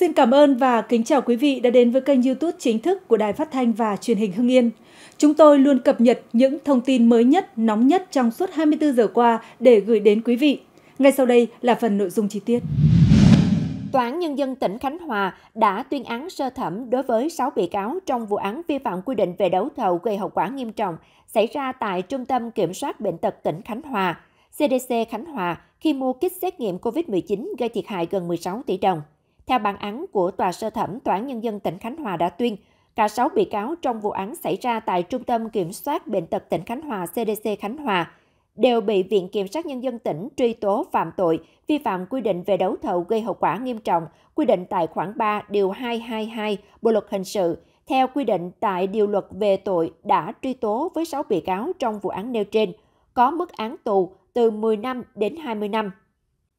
Xin cảm ơn và kính chào quý vị đã đến với kênh YouTube chính thức của Đài Phát thanh và Truyền hình Hưng Yên. Chúng tôi luôn cập nhật những thông tin mới nhất, nóng nhất trong suốt 24 giờ qua để gửi đến quý vị. Ngay sau đây là phần nội dung chi tiết. Tòa án Nhân dân tỉnh Khánh Hòa đã tuyên án sơ thẩm đối với 6 bị cáo trong vụ án vi phạm quy định về đấu thầu gây hậu quả nghiêm trọng xảy ra tại Trung tâm Kiểm soát Bệnh tật tỉnh Khánh Hòa, CDC Khánh Hòa khi mua kit xét nghiệm COVID-19 gây thiệt hại gần 16 tỷ đồng. Theo bản án của Tòa sơ thẩm Tòa án Nhân dân tỉnh Khánh Hòa đã tuyên, cả 6 bị cáo trong vụ án xảy ra tại Trung tâm Kiểm soát Bệnh tật tỉnh Khánh Hòa CDC Khánh Hòa đều bị Viện Kiểm sát Nhân dân tỉnh truy tố phạm tội vi phạm quy định về đấu thầu gây hậu quả nghiêm trọng, quy định tại khoản 3 điều 222 Bộ luật hình sự, theo quy định tại điều luật về tội đã truy tố với 6 bị cáo trong vụ án nêu trên, có mức án tù từ 10 năm đến 20 năm.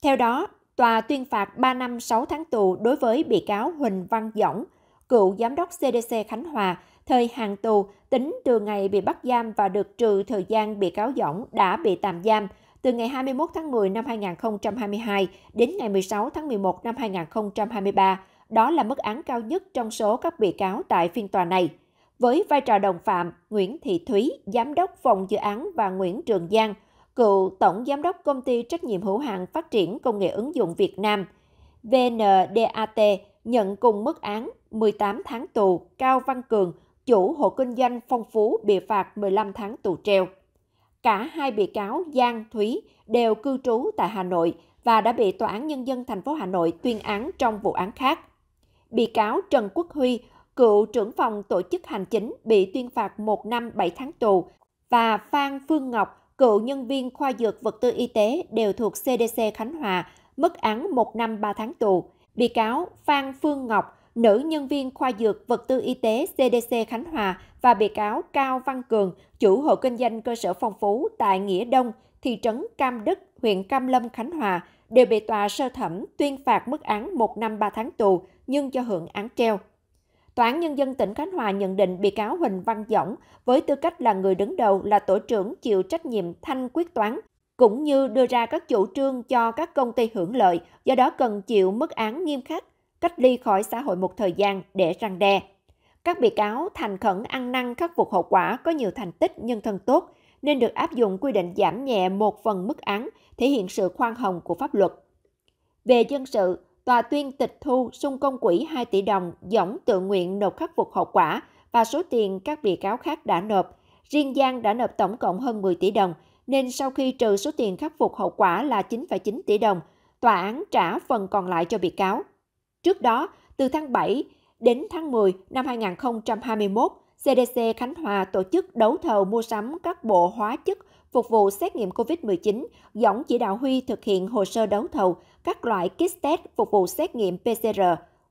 Theo đó, tòa tuyên phạt 3 năm 6 tháng tù đối với bị cáo Huỳnh Văn Dõng, cựu giám đốc CDC Khánh Hòa, thời hàng tù tính từ ngày bị bắt giam và được trừ thời gian bị cáo Dõng đã bị tạm giam từ ngày 21 tháng 10 năm 2022 đến ngày 16 tháng 11 năm 2023. Đó là mức án cao nhất trong số các bị cáo tại phiên tòa này. Với vai trò đồng phạm, Nguyễn Thị Thúy, giám đốc phòng dự án và Nguyễn Trường Giang, cựu Tổng Giám đốc Công ty Trách nhiệm hữu hạn Phát triển Công nghệ ứng dụng Việt Nam, VNDAT, nhận cùng mức án 18 tháng tù Cao Văn Cường, chủ hộ kinh doanh phong phú bị phạt 15 tháng tù treo. Cả hai bị cáo Giang, Thúy đều cư trú tại Hà Nội và đã bị Tòa án Nhân dân thành phố Hà Nội tuyên án trong vụ án khác. Bị cáo Trần Quốc Huy, cựu trưởng phòng tổ chức hành chính bị tuyên phạt 1 năm 7 tháng tù và Phan Phương Ngọc, cựu nhân viên khoa dược vật tư y tế đều thuộc CDC Khánh Hòa, mức án 1 năm 3 tháng tù. Bị cáo Phan Phương Ngọc, nữ nhân viên khoa dược vật tư y tế CDC Khánh Hòa và bị cáo Cao Văn Cường, chủ hộ kinh doanh cơ sở phong phú tại Nghĩa Đông, thị trấn Cam Đức, huyện Cam Lâm, Khánh Hòa, đều bị tòa sơ thẩm tuyên phạt mức án 1 năm 3 tháng tù nhưng cho hưởng án treo. Tòa án Nhân dân tỉnh Khánh Hòa nhận định bị cáo Huỳnh Văn Dõng với tư cách là người đứng đầu là tổ trưởng chịu trách nhiệm thanh quyết toán, cũng như đưa ra các chủ trương cho các công ty hưởng lợi, do đó cần chịu mức án nghiêm khắc, cách ly khỏi xã hội một thời gian để răng đe. Các bị cáo thành khẩn ăn năn khắc phục hậu quả có nhiều thành tích nhân thân tốt, nên được áp dụng quy định giảm nhẹ một phần mức án, thể hiện sự khoan hồng của pháp luật. Về dân sự, tòa tuyên tịch thu xung công quỹ 2 tỷ đồng dõng tự nguyện nộp khắc phục hậu quả và số tiền các bị cáo khác đã nộp. Riêng Giang đã nộp tổng cộng hơn 10 tỷ đồng, nên sau khi trừ số tiền khắc phục hậu quả là 9,9 tỷ đồng, tòa án trả phần còn lại cho bị cáo. Trước đó, từ tháng 7 đến tháng 10 năm 2021, CDC Khánh Hòa tổ chức đấu thầu mua sắm các bộ hóa chất phục vụ xét nghiệm COVID-19, Dõng chỉ đạo Huy thực hiện hồ sơ đấu thầu các loại kit test phục vụ xét nghiệm PCR.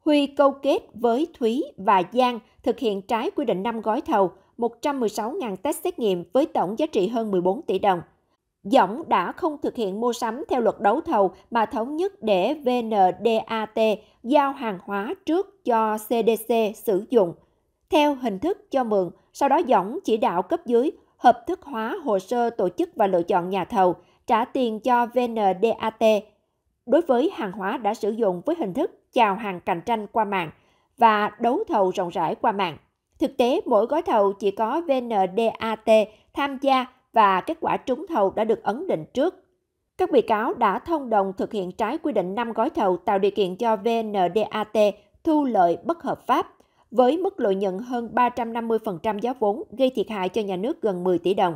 Huy câu kết với Thúy và Giang thực hiện trái quy định 5 gói thầu 116.000 test xét nghiệm với tổng giá trị hơn 14 tỷ đồng. Dõng đã không thực hiện mua sắm theo luật đấu thầu mà thống nhất để VNDAT giao hàng hóa trước cho CDC sử dụng theo hình thức cho mượn, sau đó Dõng chỉ đạo cấp dưới hợp thức hóa hồ sơ tổ chức và lựa chọn nhà thầu, trả tiền cho VNDAT đối với hàng hóa đã sử dụng với hình thức chào hàng cạnh tranh qua mạng và đấu thầu rộng rãi qua mạng. Thực tế, mỗi gói thầu chỉ có VNDAT tham gia và kết quả trúng thầu đã được ấn định trước. Các bị cáo đã thông đồng thực hiện trái quy định 5 gói thầu tạo điều kiện cho VNDAT thu lợi bất hợp pháp với mức lợi nhuận hơn 350% giá vốn gây thiệt hại cho nhà nước gần 10 tỷ đồng.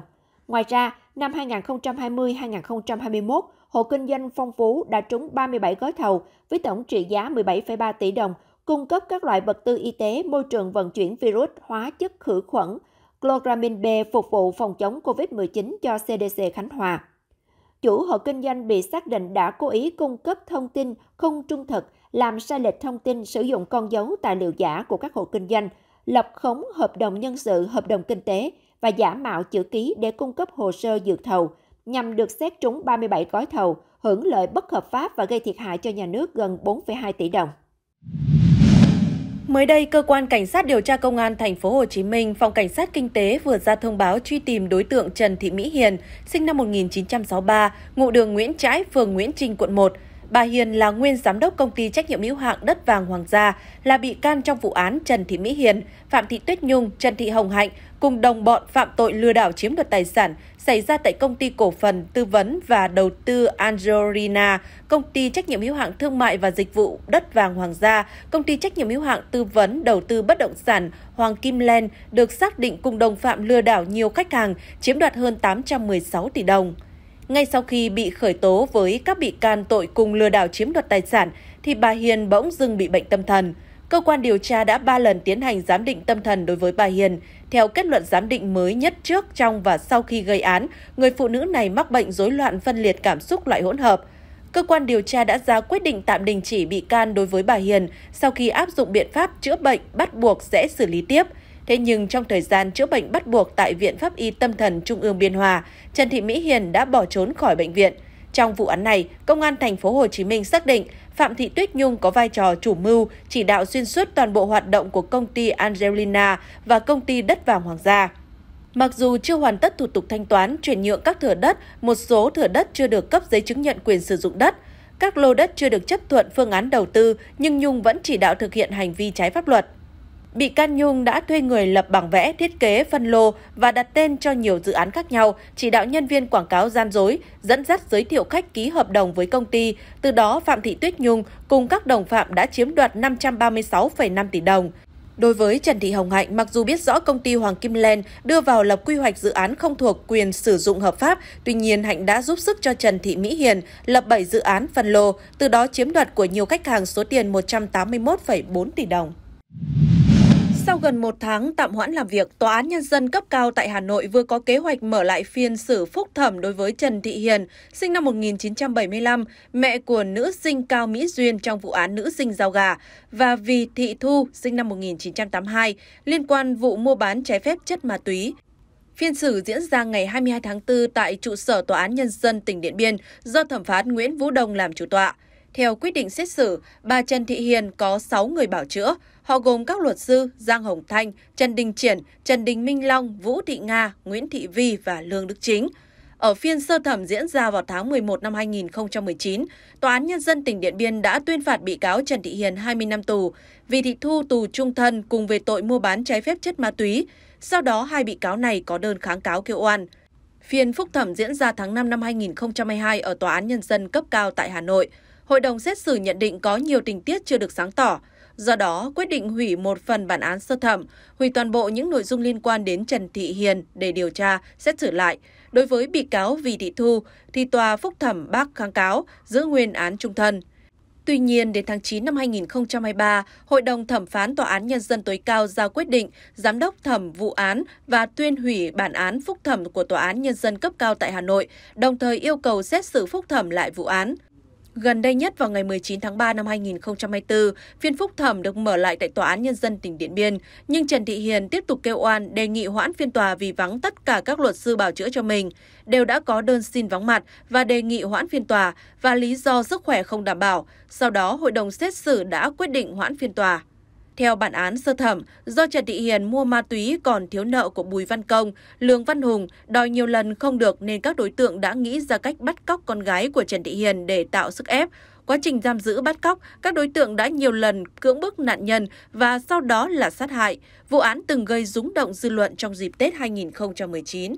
Ngoài ra, năm 2020-2021, hộ kinh doanh phong phú đã trúng 37 gói thầu với tổng trị giá 17,3 tỷ đồng, cung cấp các loại vật tư y tế, môi trường vận chuyển virus, hóa chất khử khuẩn, chloramin B phục vụ phòng chống COVID-19 cho CDC Khánh Hòa chủ hộ kinh doanh bị xác định đã cố ý cung cấp thông tin không trung thực, làm sai lệch thông tin, sử dụng con dấu tài liệu giả của các hộ kinh doanh, lập khống hợp đồng nhân sự, hợp đồng kinh tế và giả mạo chữ ký để cung cấp hồ sơ dự thầu nhằm được xét trúng 37 gói thầu, hưởng lợi bất hợp pháp và gây thiệt hại cho nhà nước gần 4,2 tỷ đồng. Mới đây, cơ quan cảnh sát điều tra công an thành phố Hồ Chí Minh, phòng cảnh sát kinh tế vừa ra thông báo truy tìm đối tượng Trần Thị Mỹ Hiền, sinh năm 1963, ngụ đường Nguyễn Trãi, phường Nguyễn Trinh, quận 1 Bà Hiền là nguyên giám đốc công ty trách nhiệm hữu hạn Đất vàng Hoàng gia, là bị can trong vụ án Trần Thị Mỹ Hiền, Phạm Thị Tuyết Nhung, Trần Thị Hồng Hạnh cùng đồng bọn phạm tội lừa đảo chiếm đoạt tài sản xảy ra tại công ty cổ phần tư vấn và đầu tư Angelina, công ty trách nhiệm hữu hạn thương mại và dịch vụ Đất vàng Hoàng gia, công ty trách nhiệm hữu hạn tư vấn đầu tư bất động sản Hoàng Kim Len được xác định cùng đồng phạm lừa đảo nhiều khách hàng chiếm đoạt hơn 816 tỷ đồng. Ngay sau khi bị khởi tố với các bị can tội cùng lừa đảo chiếm đoạt tài sản, thì bà Hiền bỗng dưng bị bệnh tâm thần. Cơ quan điều tra đã 3 lần tiến hành giám định tâm thần đối với bà Hiền. Theo kết luận giám định mới nhất trước, trong và sau khi gây án, người phụ nữ này mắc bệnh rối loạn phân liệt cảm xúc loại hỗn hợp. Cơ quan điều tra đã ra quyết định tạm đình chỉ bị can đối với bà Hiền sau khi áp dụng biện pháp chữa bệnh bắt buộc sẽ xử lý tiếp. Thế nhưng trong thời gian chữa bệnh bắt buộc tại Viện Pháp y Tâm thần Trung ương Biên Hòa, Trần Thị Mỹ Hiền đã bỏ trốn khỏi bệnh viện. Trong vụ án này, Công an thành phố Hồ Chí Minh xác định Phạm Thị Tuyết Nhung có vai trò chủ mưu, chỉ đạo xuyên suốt toàn bộ hoạt động của công ty Angelina và công ty Đất vàng Hoàng gia. Mặc dù chưa hoàn tất thủ tục thanh toán, chuyển nhượng các thửa đất, một số thửa đất chưa được cấp giấy chứng nhận quyền sử dụng đất, các lô đất chưa được chấp thuận phương án đầu tư, nhưng Nhung vẫn chỉ đạo thực hiện hành vi trái pháp luật bị can Nhung đã thuê người lập bảng vẽ, thiết kế, phân lô và đặt tên cho nhiều dự án khác nhau, chỉ đạo nhân viên quảng cáo gian dối, dẫn dắt giới thiệu khách ký hợp đồng với công ty. Từ đó, Phạm Thị Tuyết Nhung cùng các đồng phạm đã chiếm đoạt 536,5 tỷ đồng. Đối với Trần Thị Hồng Hạnh, mặc dù biết rõ công ty Hoàng Kim Len đưa vào lập quy hoạch dự án không thuộc quyền sử dụng hợp pháp, tuy nhiên Hạnh đã giúp sức cho Trần Thị Mỹ Hiền lập 7 dự án phân lô, từ đó chiếm đoạt của nhiều khách hàng số tiền 181,4 tỷ đồng. Sau gần một tháng tạm hoãn làm việc, Tòa án Nhân dân cấp cao tại Hà Nội vừa có kế hoạch mở lại phiên xử phúc thẩm đối với Trần Thị Hiền, sinh năm 1975, mẹ của nữ sinh Cao Mỹ Duyên trong vụ án nữ sinh giao gà, và Vì Thị Thu, sinh năm 1982, liên quan vụ mua bán trái phép chất ma túy. Phiên xử diễn ra ngày 22 tháng 4 tại trụ sở Tòa án Nhân dân tỉnh Điện Biên do thẩm phán Nguyễn Vũ Đông làm chủ tọa. Theo quyết định xét xử, bà Trần Thị Hiền có 6 người bảo chữa, Họ gồm các luật sư Giang Hồng Thanh, Trần Đình Triển, Trần Đình Minh Long, Vũ Thị Nga, Nguyễn Thị Vi và Lương Đức Chính. Ở phiên sơ thẩm diễn ra vào tháng 11 năm 2019, Tòa án Nhân dân tỉnh Điện Biên đã tuyên phạt bị cáo Trần Thị Hiền 20 năm tù, vì thị thu tù trung thân cùng về tội mua bán trái phép chất ma túy. Sau đó, hai bị cáo này có đơn kháng cáo kêu oan. Phiên phúc thẩm diễn ra tháng 5 năm 2022 ở Tòa án Nhân dân cấp cao tại Hà Nội. Hội đồng xét xử nhận định có nhiều tình tiết chưa được sáng tỏ, Do đó, quyết định hủy một phần bản án sơ thẩm, hủy toàn bộ những nội dung liên quan đến Trần Thị Hiền để điều tra, xét xử lại. Đối với bị cáo Vì Thị Thu, thì tòa phúc thẩm bác kháng cáo giữ nguyên án trung thân. Tuy nhiên, đến tháng 9 năm 2023, Hội đồng Thẩm phán Tòa án Nhân dân tối cao ra quyết định giám đốc thẩm vụ án và tuyên hủy bản án phúc thẩm của Tòa án Nhân dân cấp cao tại Hà Nội, đồng thời yêu cầu xét xử phúc thẩm lại vụ án. Gần đây nhất vào ngày 19 tháng 3 năm 2024, phiên phúc thẩm được mở lại tại Tòa án Nhân dân tỉnh Điện Biên, nhưng Trần Thị Hiền tiếp tục kêu oan đề nghị hoãn phiên tòa vì vắng tất cả các luật sư bảo chữa cho mình, đều đã có đơn xin vắng mặt và đề nghị hoãn phiên tòa và lý do sức khỏe không đảm bảo. Sau đó, hội đồng xét xử đã quyết định hoãn phiên tòa. Theo bản án sơ thẩm, do Trần Thị Hiền mua ma túy còn thiếu nợ của Bùi Văn Công, Lương Văn Hùng đòi nhiều lần không được nên các đối tượng đã nghĩ ra cách bắt cóc con gái của Trần Thị Hiền để tạo sức ép. Quá trình giam giữ bắt cóc, các đối tượng đã nhiều lần cưỡng bức nạn nhân và sau đó là sát hại. Vụ án từng gây rúng động dư luận trong dịp Tết 2019.